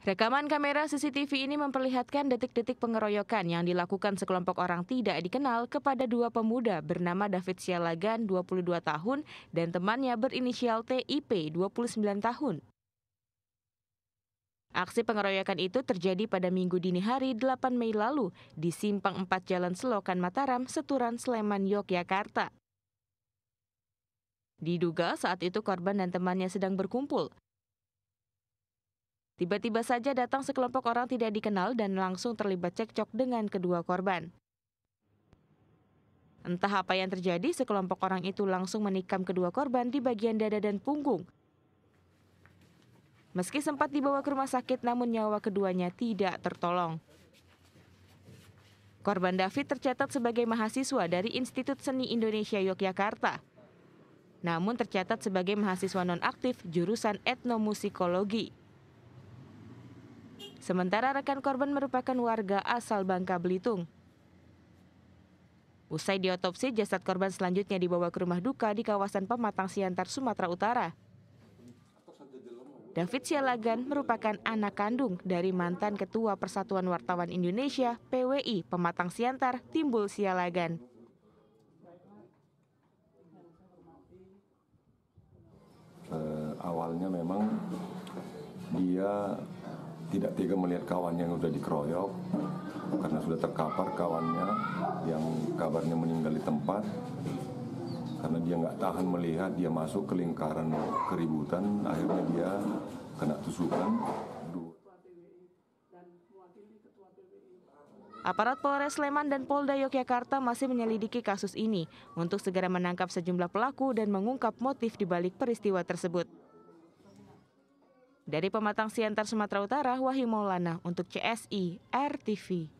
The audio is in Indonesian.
Rekaman kamera CCTV ini memperlihatkan detik-detik pengeroyokan yang dilakukan sekelompok orang tidak dikenal kepada dua pemuda bernama David Sialagan, 22 tahun, dan temannya berinisial TIP, 29 tahun. Aksi pengeroyokan itu terjadi pada minggu dini hari 8 Mei lalu di Simpang 4 Jalan Selokan Mataram, Seturan, Sleman, Yogyakarta. Diduga saat itu korban dan temannya sedang berkumpul. Tiba-tiba saja datang sekelompok orang tidak dikenal dan langsung terlibat cekcok dengan kedua korban. Entah apa yang terjadi, sekelompok orang itu langsung menikam kedua korban di bagian dada dan punggung. Meski sempat dibawa ke rumah sakit, namun nyawa keduanya tidak tertolong. Korban David tercatat sebagai mahasiswa dari Institut Seni Indonesia Yogyakarta. Namun tercatat sebagai mahasiswa nonaktif jurusan etnomusikologi. Sementara rekan korban merupakan warga asal Bangka Belitung. Usai diotopsi, jasad korban selanjutnya dibawa ke rumah duka di kawasan Pematang Siantar, Sumatera Utara. David Sialagan merupakan anak kandung dari mantan Ketua Persatuan Wartawan Indonesia PWI Pematang Siantar Timbul Sialagan. Uh, awalnya memang dia tidak tega melihat kawannya yang sudah dikeroyok karena sudah terkapar kawannya yang kabarnya meninggal di tempat karena dia nggak tahan melihat dia masuk ke lingkaran keributan akhirnya dia kena tusukan Aparat Polres Sleman dan Polda Yogyakarta masih menyelidiki kasus ini untuk segera menangkap sejumlah pelaku dan mengungkap motif dibalik peristiwa tersebut. Dari Pematang Siantar Sumatera Utara, Wahyu Maulana untuk CSI RTV.